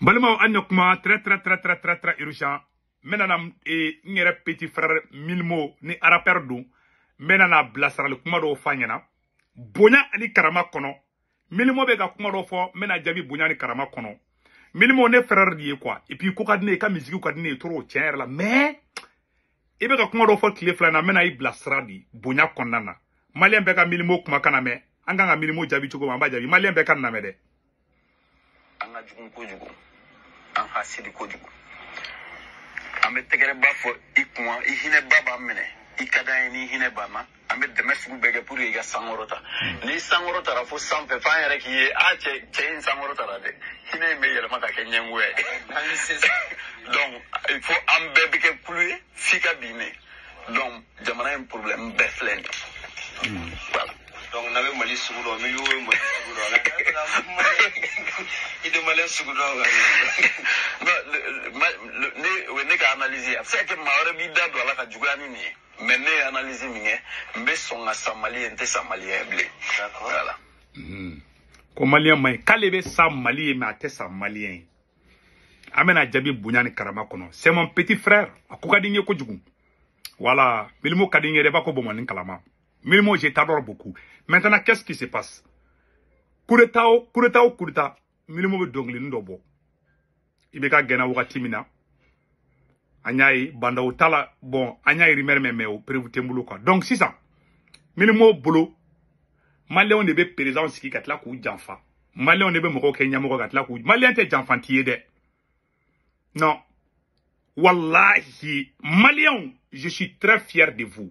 balimaw an kuma très très très très très très urgent petit ni ara perdu menana na kuma dɔw f'a bonya ali karama milimo be ga kuma ne frère de quoi et puis ko ka e e e di ne ka musique trop la mais na i de bonya konana malien kuma kana an hasidi kojugu an bɛ tɛgɛrɛba fɔ i kunwa i hinɛba b'an minɛ i ka d'an ye ni hinɛ b'a ma an bɛ dɛmɛ sugu bɛɛ kɛ pour que i ka sankɔrɔ ta n'i sankɔrɔ tara fo sanfɛ f'an yɛrɛ k'i ye a cɛ cɛ in sankɔrɔ tara dɛ hinɛ in bɛ yɛlɛma ka kɛ ɲɛngoya ye donc il faut an bɛɛ bɛ kɛ kulu ye f'i ka bin ne donc jamana in problème bɛɛ filɛ nin hmm. ye voilà. donc na bɛ mali sugu dɔn miliyɔn bɛ mali sugu dɔn nka i tɛ maliyɛn sugu dɔn ne ne ka analyse a bɛ se ka kɛ maa wɛrɛ b'i da don a la ka juguya ni nin ye mɛ ne ye analyse min kɛ n bɛ sɔn ka sa maliyɛn n tɛ sa maliyɛn bilen voilà. ko maliyɛn man k'ale bɛ sa mali ye mɛ a tɛ sa maliyɛn ye an bena jaabi bonya ni karama kɔnɔ c'est mon petit frère a ko ka di n ye kojugu voilà milimu ka di n ye dɛ b'a ko bɔnbɔn kalama. Mais mots, je t'adore beaucoup. Maintenant, qu'est-ce qui se passe Kuretao, kuretao, kureta. Mille mots Ibeka gena ou banda utala, bon, anyai meo, Donc, si ça, Milimo mots be katla kou moko katla kou. te tiye de. Non. Wallahi, malion, je suis très fier de vous.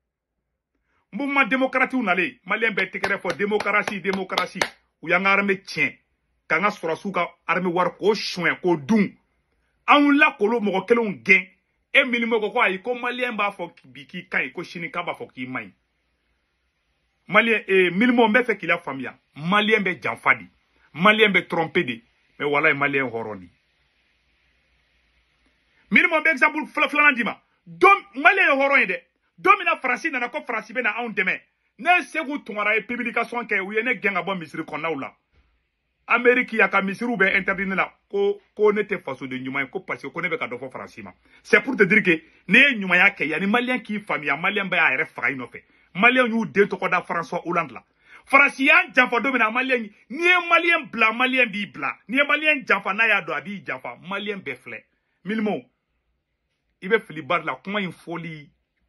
Mouman demokrati ou nale, malenbe teke refo, demokrasi, demokrasi, ou ya nga arme tjen, ka nga surasu ka arme war ko chwen, ko dun, an ou la kolo mouko kelon gen, e minimo koko ayiko malenbe a fok bi ki kany, ko chini kaba fok ki may. Minimon me fe ki la famya, malenbe jan fadi, malenbe trompe de, me wala e malen horoni. Minimon be ekzabou flan an di ma, malen yo horoni de, Domina min na farasi nana ko farasi bɛ na anw dɛmɛ ne se k'u tunkara publication ke u ne gɛn ka bɔ misiri kɔnɔnaw la amériki y'a ka misiriw bɛ interdit la ko ko ne tɛ fasoden de ye ko parce que ko ne bɛ ka dɔ fɔ farasi ma c'est pour te dire que ne ye ɲumanya kɛ yanni maliyɛn k'i famia maliyɛn bɛ y'a yɛrɛ faga i nɔfɛ da françois hollande la farasi ya janfa Domina Malien, n'i Malien bla Malien b'i bla. n'i malien jafa n'a y'a do abi jafa janfa be fle filɛ Ibe i bar la kuma une folie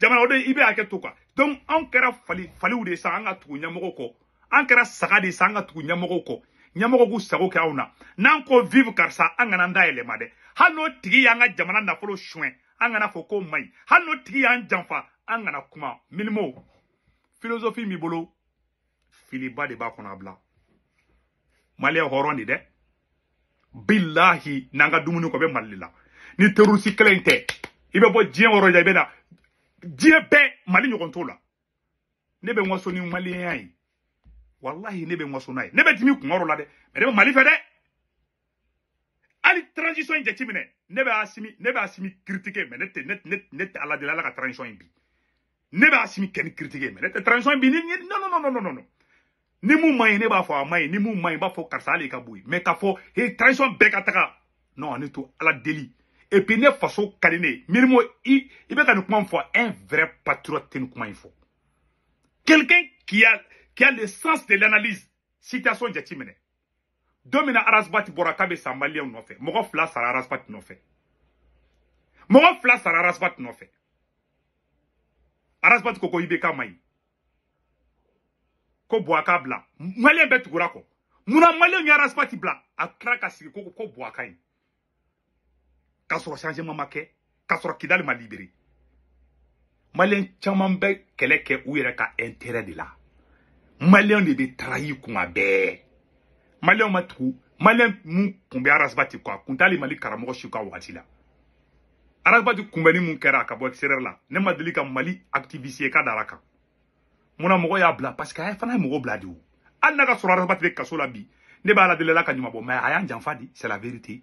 jamanaden i bɛ hakɛ to kuwa donc anw kɛra fali faliw de ye sisan an ka tugu ɲɛmɔgɔw kɔ an kɛra saga de ye sisan an ka tugu ɲɛmɔgɔw kɔ ɲɛmɔgɔ k'u sago kɛ anw na n'an ko vive karisa an kana n da yɛlɛma dɛ hali n'o tigi y'an ka jamana nafolo suɲɛ an kana fɔ k'o man ɲi hali n'o tigi y'an janfa an kana kuma minimo philosophe min bolo filiba de b'a kɔnɔ a bila maliyɛn hɔrɔn de dɛ bilahi n'an ka dumuni kɔ bɛ mali de la ni terorisi kɛlɛ in tɛ i bɛ bɔ diɲɛ yɔrɔ i bɛ na Dieu bɛɛ mali ɲɔgɔn t'o ne bɛ n waso ni maliyɛnya ye walahi ne bɛ n waso ne bɛ dimi kunkɔrɔ la dɛ mɛ mali fede. Ali transition in jateminɛ ne bɛ asimi nebe asimi critiquer mais nette, nette, nette, nette ne tɛ la la ka transition in bi ne asimi kɛ critiquer mais la transition bi ni non non non non non ni mou man ne b'a fɔ a ni mou man b'a fɔ karisa ka bɔ yen mais k'a fɔ he transition bɛɛ Non, on non tout à ala deli et puis ne faso ka di il ye minimo i i un vrai patriote quelqu'un qui a qui a le sens de l'analyse citation de Timene. Domina min Borakabe arasbati sa maliyɛn nofe. mɔgɔ flas sara arasbati nɔfɛ mɔgɔ Ibeka Mai. arasbati ko ko i bɛ k'a ma Mouna ko bɔn a k'a bila a ko ko k'a sɔrɔ changement ma kɛ k'a Kidal ma libéré Malien caman bɛ kɛlɛ ka intérêt de la Malien de trahir kuma bɛɛ maliyɛnw ma tugu maliyɛn mun tun bɛ arasabati mali karamoko si ka la arasabati kunbɛnni ka la ne ma mali activiste ka daraka. kan y'a bla. parce que a fana ye mɔgɔ ka bi ne b'a la de ala ka mais Ayan y'an janfa c'est la vérité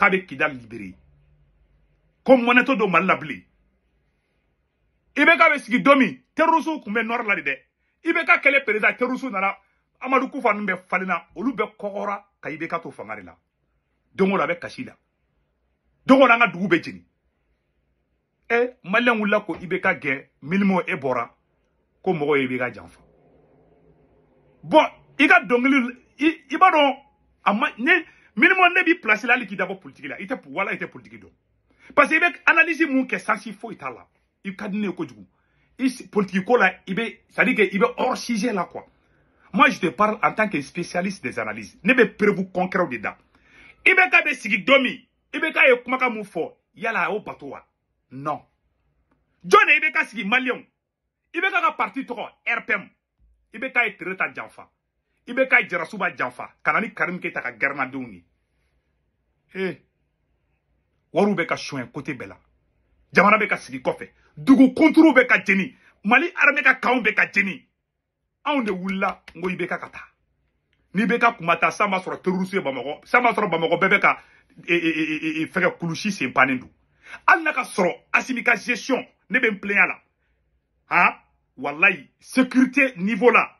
k'a bɛ kidali libéré ko mɔnɛtɔ don mali la bilen i bɛ k'a bɛ sigi la de dɛ i bɛ k'a nara président terroristes nana falina kufa ninnu olu bɛɛ kɔgɔra ka i k'a to fanga de la don o don a bɛ kasi la don o don an ka dugu bɛ jeni ɛ maliyɛn wulila ko i bɛ ka e bɔra ko mɔgɔw ye janfa bɔn i ka dɔnkili i ne minimum ne b'i place la liki d'abord politique là, Il était voilà wala i tɛ politiki parce que analyse mon kɛ sansi faut t'a la il ka di ne ye kojugu i politique là la ça dit c'est à dire que il bɛ hors sujet là quoi moi je te parle en tant que spécialiste des analyses ne me preuve concret dedans. il be k'a bɛ sigi domi. min i bɛ k'a ye kumakan mun yala au y'o non john il be ka sigi malion. i bɛ k'a ka parti trop rpm il be k'a et tere ta ibe bɛ ka jarasuba janfa Kanani na ni karimu ka eh. warubeka bɛ ka soɲɛ kote Bela. jamana bɛ ka sigi kɔfɛ dugu kunturuw ka jeni mali arme ka kanw bɛ ka jeni anw de wulila n ko ka n'i bɛ ka kuma ta san b'a mako terorusu ye b'a mako bamakɔ ka e, e, e, e, e fɛgɛ kulusi sen asimika gestion ne ben plein plenya la wallahi sécurité niveau là.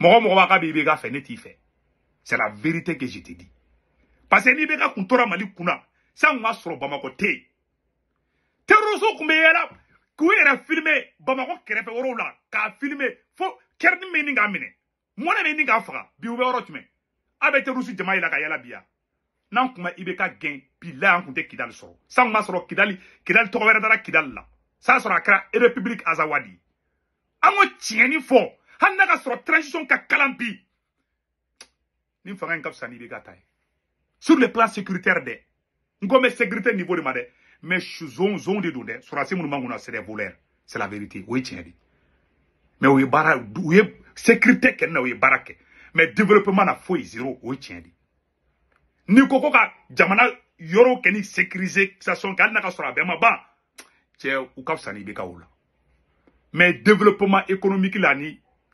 C'est la vérité que je te dis. Parce que Nibeka Kuntora Mali Kuna, ça m'a sur Bamako Te. Terroso Kumeela, Kouera filmé, Bamako Kerepe Orola, Ka filmé, Fo Kerni Mening Amine. Moi, je n'ai pas fait, Bioué Orotme. Abe Terroso Jamaïla Kayala Bia. Nan Kuma Ibeka Gen, Pila Ankunte Kidal Soro. Sang m'a sur Kidali, Kidal Torvera Kidal La. Ça e, Azawadi. Amo Tieni hali ka sɔrɔ transition ka kalan bi nin fanga ka n'i bɛ sur le plan sécuritaire des, n sécurité niveau de ma mais zone zone de don dɛ sɔrɔdasi minnu b'an kunna c'est des c'est la vérité Oui tiens dit. mais oui, bara. Oui, sécurité kɛ na u ye mais développement na foyi zéro oui tiens dit. n'i ko ka jamana yoro keni ni sécurisation son hali n'a bah. ka sɔrɔ a bɛɛ ma ban cɛ u ka fisa n'i la mais développement économique la ni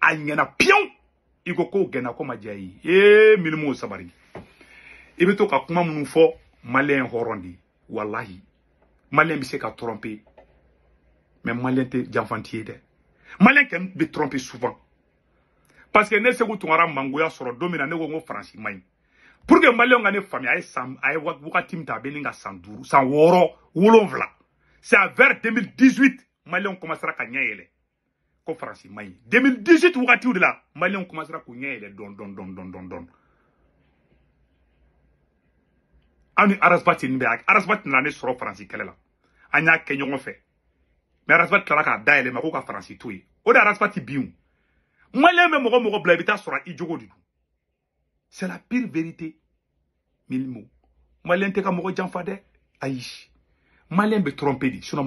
a pion piyewu i ko k'o gɛnna eh, ko sabari Ibito ka kuma minnu fɔ maliyɛn hɔrɔn de walahi maliyɛn se ka tromper mais maliyɛn tɛ janfanti ye malen ken bi tromper souvent parce que ne se tun kɛra mangoya soro domina ne ko n Mai. faransi pour que maliyɛnw gane famia faamuya a ye san belinga ye wagati woro, c'est à vers 2018 maliyɛnw commencera ka nyaele français mai 2018 2018 de la maliyɛnw à on commencera yɛlɛ don, don, don don don don don don don tɛ nin bɛɛ arasba la fait k'a un de i c'est la pire vérité mille mots maliyɛn t'es ka mɔgɔ janfa dɛ ayi maliyɛn bɛ tromper de sinon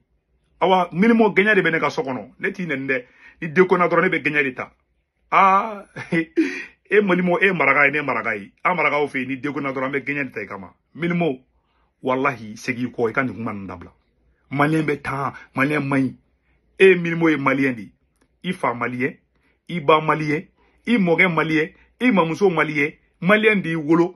awa minimo genya de bɛ ah, e e ne ka so kɔnɔ ne t'i ni deko na ne bɛ gɛɲɛ de ta aa e malimo e maraka ye ne maraka ye an marakaw fɛ yen ni deko na an bɛ gɛɲɛ de ta i kama minimo wallahi segi kɔ e i ka nin kuma malien be ta malien tan maliyɛn man ɲi e ye minimo ye malien de i fa maliyɛn i ba maliyɛn i mɔkɛ maliyɛn i mamuso maliyɛn maliyɛn de wolo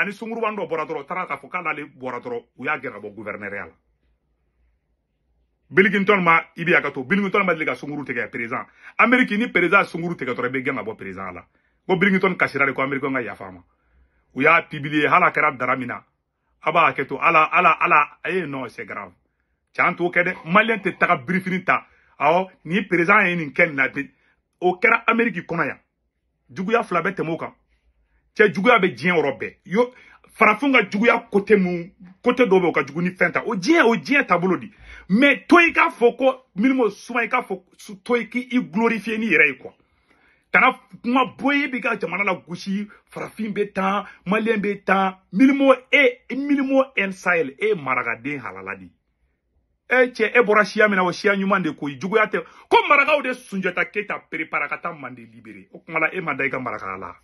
ani sunkuruban dɔ bɔra dɔrɔn taara k'a fɔ k'ale bɔra dɔrɔn u y'a gɛn ka bɔ guvɛrinɛriya la bilikintɔn ma i bɛ hakɛ to bilikintɔn ma deli ka sunkuru tigɛ perezan ameriki ni perezan sunkuru tigɛ dɔrɔn i bɛ gɛn ka bɔ perezan la ko bilikintɔn kasira de ko amerikɛnw ka yafa ma u y'a pibiliye hali a kɛra dara min na a b'a ala ala ala a ye eh, nɔ c'est grave can t'o kɛ dɛ maliyɛn tɛ taga birifini ta awɔ nin perezan ye nin kɛ nin na o kɛra ameriki kɔnɔ yan juguya fila bɛ tɛmɛ o kan cɛ juguya bɛ diɲɛ yɔrɔ yo ka kote mu kote dobo bɛ o ka jugu ni fɛn ta o diɲɛ o diɲɛ taabolo di i k'a minimo suma i k'i n'i yɛrɛ ye kuwa kana kuma manala b'i ka jamana la farafin e milimo and sahel e ye halaladi. halala de e cɛ e bɔra siya min na o siya ɲuman de koyi juguya tɛ ko marakaw de sunjata keyita perepara ka taa libere o e ma da ka maraka la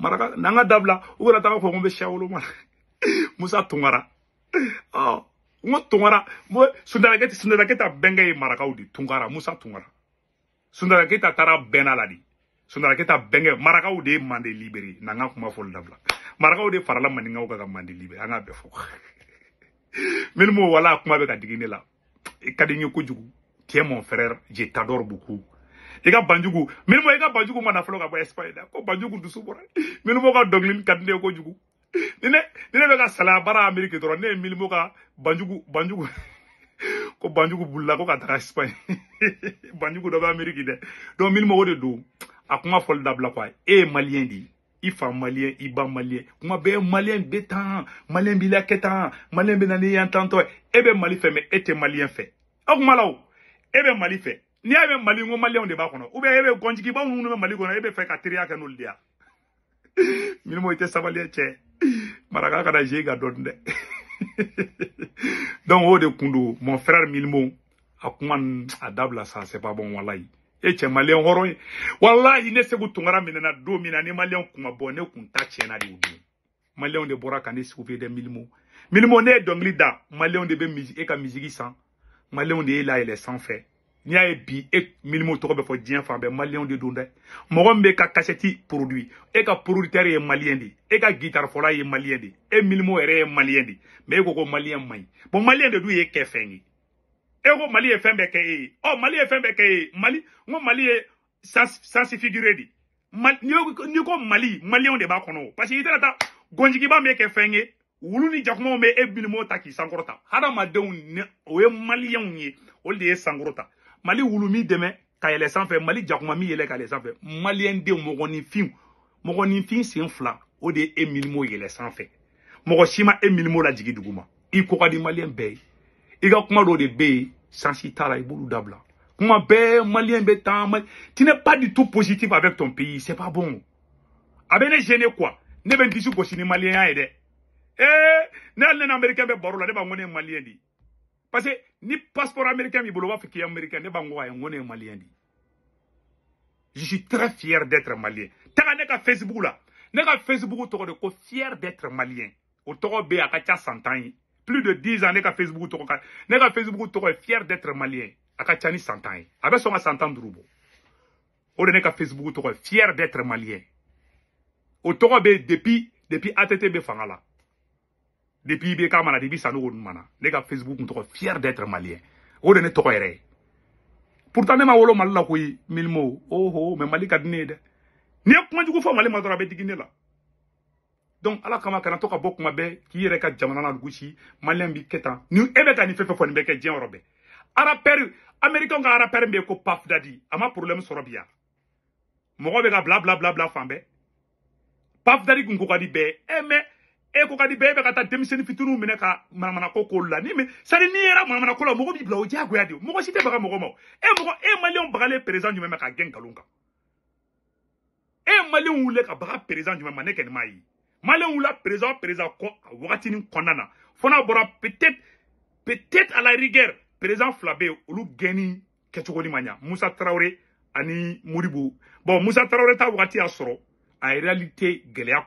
maraka Nanga Dabla, dabila u kana taga fɔ ko n bɛ siya musa Tungara, ah ngo ko tunkara sunjata keyita sunjata keyita musa Tungara. sunjata keyita taara bɛnna la de sunjata keyita bɛnkɛ marakaw mande libere n'an ka kuma fɔli dabila marakaw de farala ka mande libere Anga k'a bɛɛ m'o wala kuma bɛ ka la mon frère je t'adore beaucoup Ega ka banjugu minnu ma banjugu mana fɔlɔ ka bɔ espagne la ko banjugu du subora minnu b'o ka dɔnkili ka di ne ye kojugu ka sala bara ameriki dɔrɔn ne ye ka banjugu banjugu ko banjugu Bulla ko ka taga espagne banjugu do ba ameriki de do minnu mago de don a kuma fɔli dabila quoi e malien di ifa Malien. i malien kuma be malien bɛ malien bila ketan malien kɛ tan maliyɛn bɛ na ni yan e bɛ mali n'i y'a mali on de b'a kɔnɔ konji e bɛ gɔnjigibaw minnu bɛ mali e ka teriya de maraka ka donc o de kundo mon frère Milmo a Adabla sa c'est pas bon wallahi. e che maliyɛn hɔrɔn wallahi il ne segu tunkara minɛna don min ni n'est kuma bɔ ne kun ta tiɲɛna de o de ne milimo ne ye da de e ka misigi san la de les sans fait n'i e bi e milimu tɔgɔ bɛ fo diɲɛ de don dɛ mɔgɔ ka kasɛti produit e ka producteur ye malien de e ka guitarefɔla ye malien de e milimo yɛrɛ malien maliyɛn de mɛ e ko ko bon de du ye kɛ e ko mali ye oh e ye malien, mali ke e mali n mali e sans figure de n'i ko mali malien de b'a kɔnɔ o parce que i taara taa gɔnjigiba min kɛ fɛn ye e ni jakumaw bɛ e milimu ta k'i sankɔrɔta o ye malien ye olu de mali demain quand il ka yɛlɛ fait mali jakuma min yɛlɛ ka en sanfɛ maliyɛndenw mɔgɔninfinw mɔgɔninfin sen fila o de ye e milimo yɛlɛ sanfɛ mɔgɔ si ma e milimo lajigi dugu ma i ko Il di maliyɛn bɛɛ ye i de bɛ sans la i b'olu dabla kuma bé Malien bɛ mali tu n'es pas du tout positif avec ton pays c'est pas bon a bɛ ne quoi ne ben n disi gosi ni maliyɛnya ye eh, ne hali ne ne b'a fɔ parce que ni passeport américain, ni boulot, qui est américain, ni bangoua, et on malien. Je suis très fier d'être malien. T'as un nègre Facebook là. Nègre Facebook, tu es fier d'être malien. Au toro B, à 400 ans. Plus de 10 ans, nègre Facebook, tu es Facebook, fier d'être malien. À 400 ans. Avec son 100 ans de roubo. Au nègre Facebook, tu es fier d'être malien. Au toro B, depuis, depuis ATTB Fangala depuis i bɛ k'a depuis ça nous mana facebook nous tɔgɔ fier d'être malien o de ne to yɛrɛ pourtant suis ma wolo mali la mots. « Oh, oh, mais mali ne n'i je suis jugu Donc, mali ma a la donc ala kama kana to ka bɔ kuma bɛɛ k'i jamana na gosi malien b'i ketan ni e fait, ni nin Je ne fɔ nin bɛ je suis yɔrɔ bɛɛ arapɛri amɛrikɛnw pafdadi a problème sɔrɔ robia yan mɔgɔ di Eko ko ka di bɛɛ bɛ ka taa ka manamanako k'olu la nime sadi n'i yɛrɛ manamanako la mɔgɔ b'i bila o diyagoya de mɔgɔ si tɛ baga mɔgɔ ma e mɔgɔ e maliyɛnw bagalen perezan jumɛn ma k'a gɛn nkalon e malion wulila ka baga perezan jumɛn ma ne m'a ye maliyɛnw wulila perezan perezan kɔ peut-être peut-être à la rigueur perezan Flabe, bɛ yen olu gɛnni kɛcogo ni ma ɲa musa ani moribo bon Moussa tarawele ta wagati y'a sɔrɔ en réalité gɛlɛya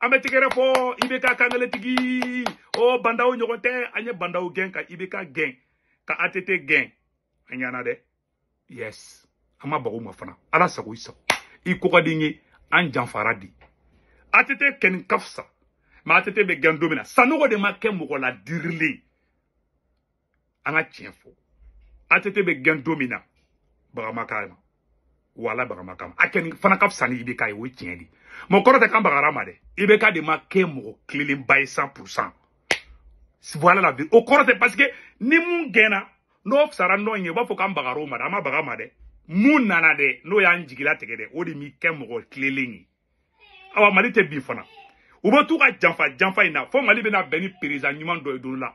an bɛ Ibeka fɔ oh kangaletigi o bandaw ɲɔgɔn anye an Geng, ka Ibeka geng, ka atete yes Ama ma bago ma fana ala Atete ken kafsa. Anjan Faradi. ma atete be gen domina de ma kɛ mɔgɔ la dirilen an ka atete be gen wala baramakam. Aken akeni fana ka fisa ni ibk de ma kemro, de ma voilà la vie. au corps parce que ni mun gena n'o sara n'o ye u b'a fɔ k'an n'o ya jigilatigɛ o de m'i awa malite bifona. Ubo fana janfa janfa fo mali beni bɛn ni perezan la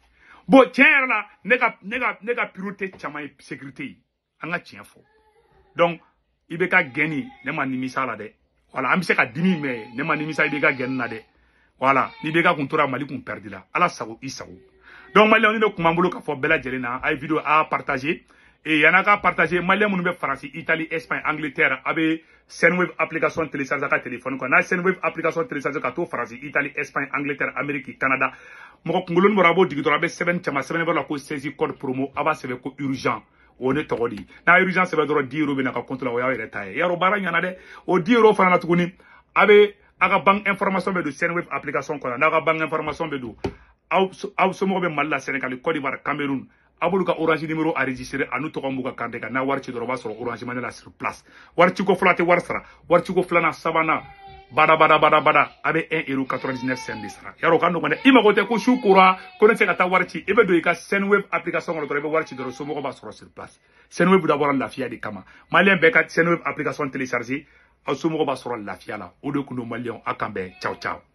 bon tiɲɛ yɛrɛ Nega, Nega ka Chama ka ne sécurité ye donc ibeka bɛ ne ma nimisa la dɛ wala an bɛ se ka dimi mɛn ne ma nimisa i bɛ ka gɛni na dɛ wala n'i mali kun perdi la ala sago i donc mali ni ne k'a fo bela lajɛlen na video a partager et il y partager malien mon italie espagne angleterre avec senwave application télécharge téléphone application italie espagne angleterre amérique canada mɔgɔ a la ko code promo a b'a urgent o ne tɔgɔ n'a urgent ka o y'aw o na a a bank information bɛ don senwave application kɔnɔ n'a bank information la cameroun Abolu ka orange numéro enregistré a n'u tɔgɔ Kandega ka n'a wari ci orange manela sur place wari ko fɔlɔ warstra tɛ wari sara bada bada bada bada Abe 1 un euro quatre vingt dix neuf cent sara yarɔ o ka ko su kora ko ne application On dɔrɔn i doro wari sur place senwave la lafiya de kama maliyɛn bɛɛ ka senwave application téléchargée. aw somɔgɔw b'a sɔrɔ la o de no don akambe. ciao ciao